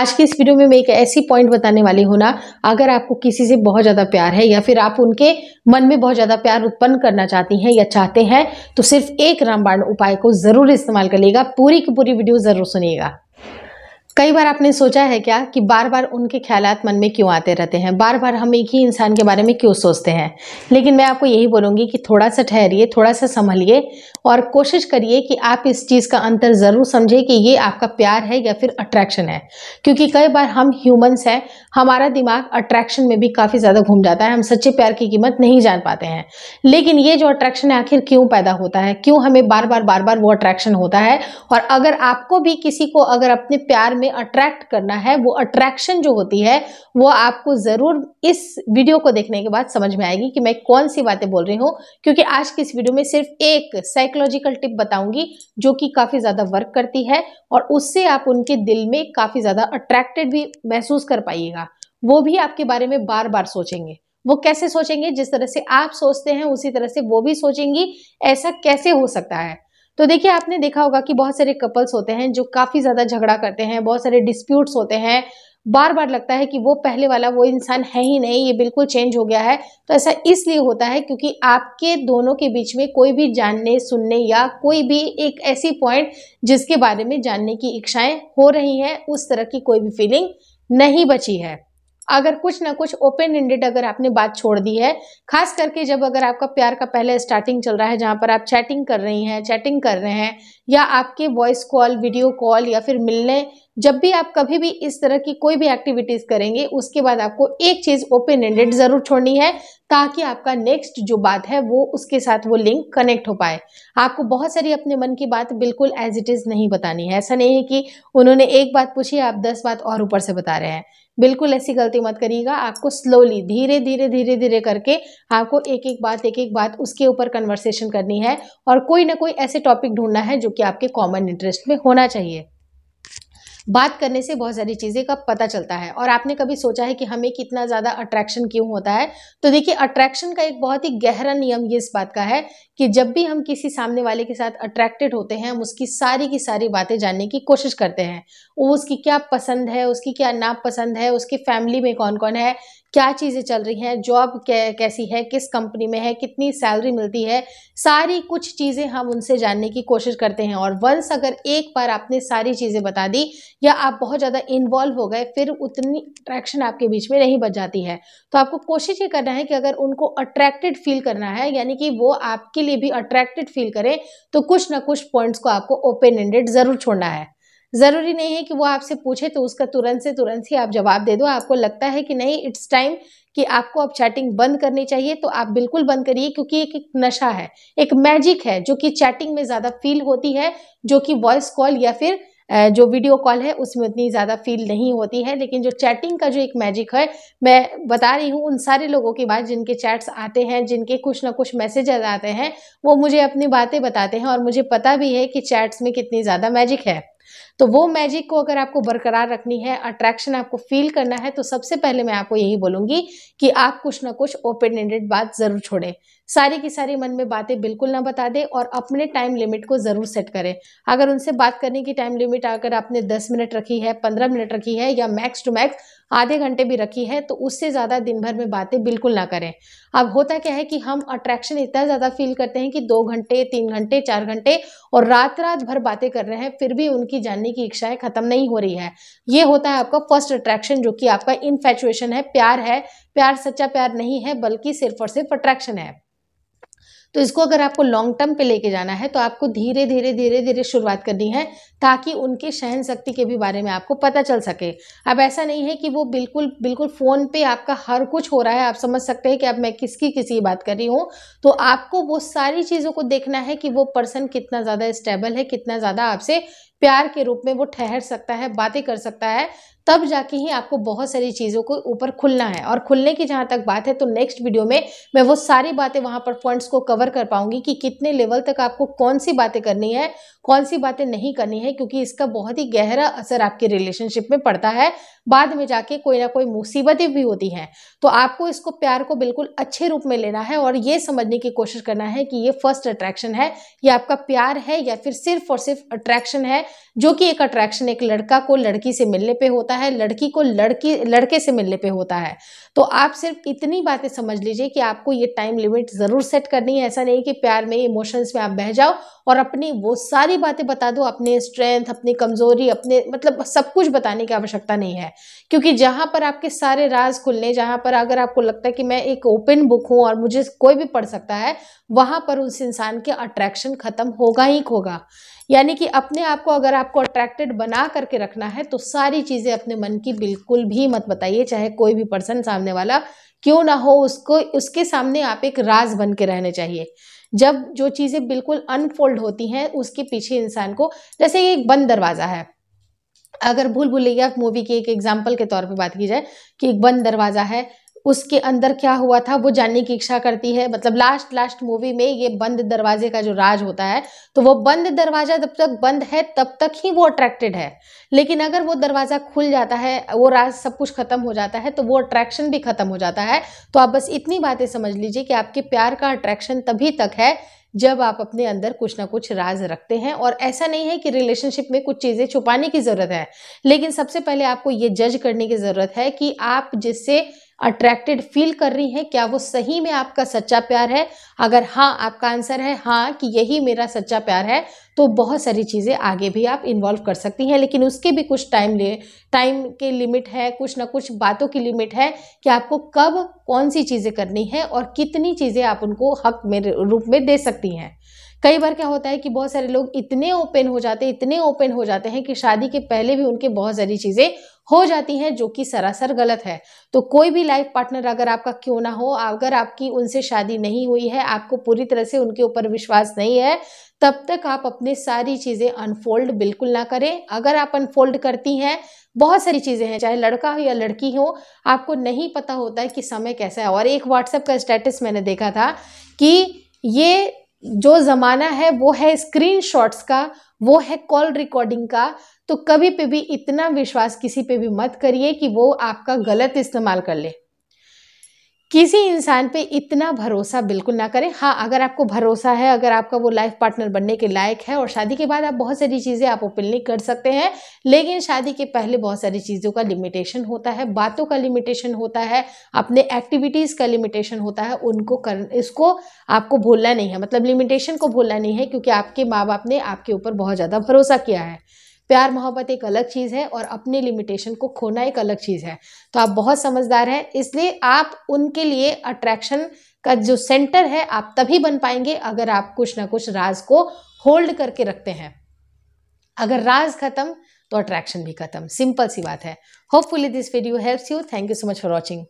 आज के इस वीडियो में मैं एक ऐसी पॉइंट बताने वाली हूँ ना अगर आपको किसी से बहुत ज़्यादा प्यार है या फिर आप उनके मन में बहुत ज़्यादा प्यार उत्पन्न करना चाहती हैं या चाहते हैं तो सिर्फ एक रामबाण उपाय को ज़रूर इस्तेमाल करिएगा पूरी की पूरी वीडियो ज़रूर सुनिएगा कई बार आपने सोचा है क्या कि बार बार उनके ख्याल मन में क्यों आते रहते हैं बार बार हम एक ही इंसान के बारे में क्यों सोचते हैं लेकिन मैं आपको यही बोलूँगी कि थोड़ा सा ठहरिए थोड़ा सा संभलिए और कोशिश करिए कि आप इस चीज़ का अंतर ज़रूर समझें कि ये आपका प्यार है या फिर अट्रैक्शन है क्योंकि कई बार हम ह्यूमन्स हैं हमारा दिमाग अट्रैक्शन में भी काफ़ी ज़्यादा घूम जाता है हम सच्चे प्यार की कीमत नहीं जान पाते हैं लेकिन ये जो अट्रैक्शन है आखिर क्यों पैदा होता है क्यों हमें बार बार बार बार वो अट्रैक्शन होता है और अगर आपको भी किसी को अगर अपने प्यार हमें अट्रैक्ट करना है वो अट्रैक्शन जो होती है वो आपको ज़रूर इस वीडियो को देखने के बाद समझ में आएगी कि मैं कौन सी बातें बोल रही हूँ क्योंकि आज की इस वीडियो में सिर्फ एक साइकोलॉजिकल टिप बताऊंगी जो कि काफ़ी ज़्यादा वर्क करती है और उससे आप उनके दिल में काफ़ी ज़्यादा अट्रैक्टेड भी महसूस कर पाइएगा वो भी आपके बारे में बार बार सोचेंगे वो कैसे सोचेंगे जिस तरह से आप सोचते हैं उसी तरह से वो भी सोचेंगी ऐसा कैसे हो सकता है तो देखिए आपने देखा होगा कि बहुत सारे कपल्स होते हैं जो काफ़ी ज़्यादा झगड़ा करते हैं बहुत सारे डिस्प्यूट्स होते हैं बार बार लगता है कि वो पहले वाला वो इंसान है ही नहीं ये बिल्कुल चेंज हो गया है तो ऐसा इसलिए होता है क्योंकि आपके दोनों के बीच में कोई भी जानने सुनने या कोई भी एक ऐसी पॉइंट जिसके बारे में जानने की इच्छाएं हो रही हैं उस तरह की कोई भी फीलिंग नहीं बची है अगर कुछ ना कुछ ओपन एंडेड अगर आपने बात छोड़ दी है खास करके जब अगर आपका प्यार का पहले स्टार्टिंग चल रहा है जहां पर आप चैटिंग कर रही हैं चैटिंग कर रहे हैं या आपके वॉइस कॉल वीडियो कॉल या फिर मिलने जब भी आप कभी भी इस तरह की कोई भी एक्टिविटीज़ करेंगे उसके बाद आपको एक चीज़ ओपन एंडेड ज़रूर छोड़नी है ताकि आपका नेक्स्ट जो बात है वो उसके साथ वो लिंक कनेक्ट हो पाए आपको बहुत सारी अपने मन की बात बिल्कुल एज इट इज़ नहीं बतानी है ऐसा नहीं है कि उन्होंने एक बात पूछी आप दस बात और ऊपर से बता रहे हैं बिल्कुल ऐसी गलती मत करिएगा आपको स्लोली धीरे धीरे धीरे धीरे करके आपको एक एक बात एक एक बात उसके ऊपर कन्वर्सेशन करनी है और कोई ना कोई ऐसे टॉपिक ढूंढना है जो कि आपके कॉमन इंटरेस्ट में होना चाहिए बात करने से बहुत सारी चीज़ें का पता चलता है और आपने कभी सोचा है कि हमें कितना ज़्यादा अट्रैक्शन क्यों होता है तो देखिए अट्रैक्शन का एक बहुत ही गहरा नियम ये इस बात का है कि जब भी हम किसी सामने वाले के साथ अट्रैक्टेड होते हैं हम उसकी सारी की सारी बातें जानने की कोशिश करते हैं वो उसकी क्या पसंद है उसकी क्या नापसंद है उसकी फैमिली में कौन कौन है क्या चीज़ें चल रही हैं जॉब कैसी है किस कंपनी में है कितनी सैलरी मिलती है सारी कुछ चीज़ें हम उनसे जानने की कोशिश करते हैं और वंस अगर एक बार आपने सारी चीज़ें बता दी या आप बहुत ज़्यादा इन्वॉल्व हो गए फिर उतनी अट्रैक्शन आपके बीच में नहीं बच जाती है तो आपको कोशिश ये करना है कि अगर उनको अट्रैक्टेड फील करना है यानी कि वो आपके लिए भी अट्रैक्टेड फील करें तो कुछ ना कुछ पॉइंट्स को आपको ओपन एंडेड ज़रूर छोड़ना है ज़रूरी नहीं है कि वो आपसे पूछे तो उसका तुरंत से तुरंत ही आप जवाब दे दो आपको लगता है कि नहीं इट्स टाइम कि आपको अब चैटिंग बंद करनी चाहिए तो आप बिल्कुल बंद करिए क्योंकि एक, एक नशा है एक मैजिक है जो कि चैटिंग में ज़्यादा फील होती है जो कि वॉइस कॉल या फिर जो वीडियो कॉल है उसमें उतनी ज़्यादा फील नहीं होती है लेकिन जो चैटिंग का जो एक मैजिक है मैं बता रही हूँ उन सारे लोगों की बात जिनके चैट्स आते हैं जिनके कुछ ना कुछ मैसेजेस आते हैं वो मुझे अपनी बातें बताते हैं और मुझे पता भी है कि चैट्स में कितनी ज़्यादा मैजिक है तो वो मैजिक को अगर आपको बरकरार रखनी है अट्रैक्शन आपको फील करना है तो सबसे पहले मैं आपको यही बोलूंगी कि आप कुछ ना कुछ ओपन एंडेड बात ज़रूर छोड़ें सारी की सारी मन में बातें बिल्कुल ना बता दें और अपने टाइम लिमिट को ज़रूर सेट करें अगर उनसे बात करने की टाइम लिमिट अगर आपने दस मिनट रखी है पंद्रह मिनट रखी है या मैक्स टू मैक्स आधे घंटे भी रखी है तो उससे ज़्यादा दिन भर में बातें बिल्कुल ना करें अब होता क्या है कि हम अट्रैक्शन इतना ज़्यादा फील करते हैं कि दो घंटे तीन घंटे चार घंटे और रात रात भर बातें कर रहे हैं फिर भी उनकी जान जानने की इच्छाएं खत्म नहीं हो रही है ये होता है आपका फर्स्ट अट्रैक्शन जो कि आपका इनफेचुएशन है प्यार है प्यार सच्चा प्यार नहीं है बल्कि सिर्फ और सिर्फ अट्रैक्शन है तो इसको अगर आपको लॉन्ग टर्म पे लेके जाना है तो आपको धीरे धीरे धीरे धीरे शुरुआत करनी है ताकि उनके सहन शक्ति के भी बारे में आपको पता चल सके अब ऐसा नहीं है कि वो बिल्कुल बिल्कुल फ़ोन पे आपका हर कुछ हो रहा है आप समझ सकते हैं कि अब मैं किसकी किसी की बात कर रही हूँ तो आपको वो सारी चीज़ों को देखना है कि वो पर्सन कितना ज़्यादा स्टेबल है कितना ज़्यादा आपसे प्यार के रूप में वो ठहर सकता है बातें कर सकता है तब जाके ही आपको बहुत सारी चीज़ों को ऊपर खुलना है और खुलने की जहाँ तक बात है तो नेक्स्ट वीडियो में मैं वो सारी बातें वहाँ पर पॉइंट्स को कवर कर पाऊंगी कि कितने लेवल तक आपको कौन सी बातें करनी है कौन सी बातें नहीं करनी है क्योंकि इसका बहुत ही गहरा असर आपके रिलेशनशिप में पड़ता है बाद में जाके कोई ना कोई मुसीबतें भी होती हैं तो आपको इसको प्यार को बिल्कुल अच्छे रूप में लेना है और ये समझने की कोशिश करना है कि ये फर्स्ट अट्रैक्शन है ये आपका प्यार है या फिर सिर्फ और सिर्फ अट्रैक्शन है जो कि एक अट्रैक्शन एक लड़का को लड़की से मिलने पर होता है है लड़की को लड़की लड़के से मिलने पे होता है तो आप सिर्फ इतनी बातें समझ लीजिए कि आपको ये टाइम लिमिट ज़रूर सेट करनी है ऐसा नहीं कि प्यार में इमोशंस में आप बह जाओ और अपनी वो सारी बातें बता दो अपने स्ट्रेंथ अपनी कमज़ोरी अपने मतलब सब कुछ बताने की आवश्यकता नहीं है क्योंकि जहाँ पर आपके सारे राज खुलने जहाँ पर अगर आपको लगता है कि मैं एक ओपन बुक हूँ और मुझे कोई भी पढ़ सकता है वहाँ पर उस इंसान के अट्रैक्शन ख़त्म होगा ही होगा यानी कि अपने आप को अगर आपको अट्रैक्टेड बना करके रखना है तो सारी चीज़ें अपने मन की बिल्कुल भी मत बताइए चाहे कोई भी पर्सन सामने वाला क्यों ना हो उसको उसके सामने आप एक राज बन के रहने चाहिए जब जो चीज़ें बिल्कुल अनफोल्ड होती हैं उसके पीछे इंसान को जैसे ये एक बंद दरवाज़ा है अगर भूल भूलिएगा मूवी की एक एग्जाम्पल के तौर पे बात की जाए कि एक बंद दरवाज़ा है उसके अंदर क्या हुआ था वो जानने की इच्छा करती है मतलब लास्ट लास्ट मूवी में ये बंद दरवाजे का जो राज होता है तो वो बंद दरवाजा जब तक बंद है तब तक ही वो अट्रैक्टेड है लेकिन अगर वो दरवाज़ा खुल जाता है वो राज सब कुछ ख़त्म हो जाता है तो वो अट्रैक्शन भी ख़त्म हो जाता है तो आप बस इतनी बातें समझ लीजिए कि आपके प्यार का अट्रैक्शन तभी तक है जब आप अपने अंदर कुछ ना कुछ राज रखते हैं और ऐसा नहीं है कि रिलेशनशिप में कुछ चीज़ें छुपाने की ज़रूरत है लेकिन सबसे पहले आपको ये जज करने की ज़रूरत है कि आप जिससे अट्रैक्टेड फील कर रही हैं क्या वो सही में आपका सच्चा प्यार है अगर हाँ आपका आंसर है हाँ कि यही मेरा सच्चा प्यार है तो बहुत सारी चीज़ें आगे भी आप इन्वॉल्व कर सकती हैं लेकिन उसके भी कुछ टाइम ले टाइम के लिमिट है कुछ ना कुछ बातों की लिमिट है कि आपको कब कौन सी चीज़ें करनी है और कितनी चीज़ें आप उनको हक में रूप में दे सकती हैं कई बार क्या होता है कि बहुत सारे लोग इतने ओपन हो जाते हैं इतने ओपन हो जाते हैं कि शादी के पहले भी उनके बहुत सारी चीज़ें हो जाती हैं जो कि सरासर गलत है तो कोई भी लाइफ पार्टनर अगर आपका क्यों ना हो अगर आपकी उनसे शादी नहीं हुई है आपको पूरी तरह से उनके ऊपर विश्वास नहीं है तब तक आप अपने सारी चीज़ें अनफोल्ड बिल्कुल ना करें अगर आप अनफोल्ड करती हैं बहुत सारी चीज़ें हैं चाहे लड़का हो या लड़की हो आपको नहीं पता होता है कि समय कैसा है और एक व्हाट्सएप का स्टेटस मैंने देखा था कि ये जो ज़माना है वो है स्क्रीन शॉट्स का वो है कॉल रिकॉर्डिंग का तो कभी पे भी इतना विश्वास किसी पे भी मत करिए कि वो आपका गलत इस्तेमाल कर ले किसी इंसान पे इतना भरोसा बिल्कुल ना करें हाँ अगर आपको भरोसा है अगर आपका वो लाइफ पार्टनर बनने के लायक है और शादी के बाद आप बहुत सारी चीज़ें आप ओपनली कर सकते हैं लेकिन शादी के पहले बहुत सारी चीज़ों का लिमिटेशन होता है बातों का लिमिटेशन होता है अपने एक्टिविटीज़ का लिमिटेशन होता है उनको कर इसको आपको भूलना नहीं है मतलब लिमिटेशन को भूलना नहीं है क्योंकि आपके माँ बाप ने आपके ऊपर बहुत ज़्यादा भरोसा किया है प्यार मोहब्बत एक अलग चीज़ है और अपने लिमिटेशन को खोना एक अलग चीज़ है तो आप बहुत समझदार हैं इसलिए आप उनके लिए अट्रैक्शन का जो सेंटर है आप तभी बन पाएंगे अगर आप कुछ ना कुछ राज को होल्ड करके रखते हैं अगर राज खत्म तो अट्रैक्शन भी खत्म सिंपल सी बात है hopefully this video helps you thank you so much for watching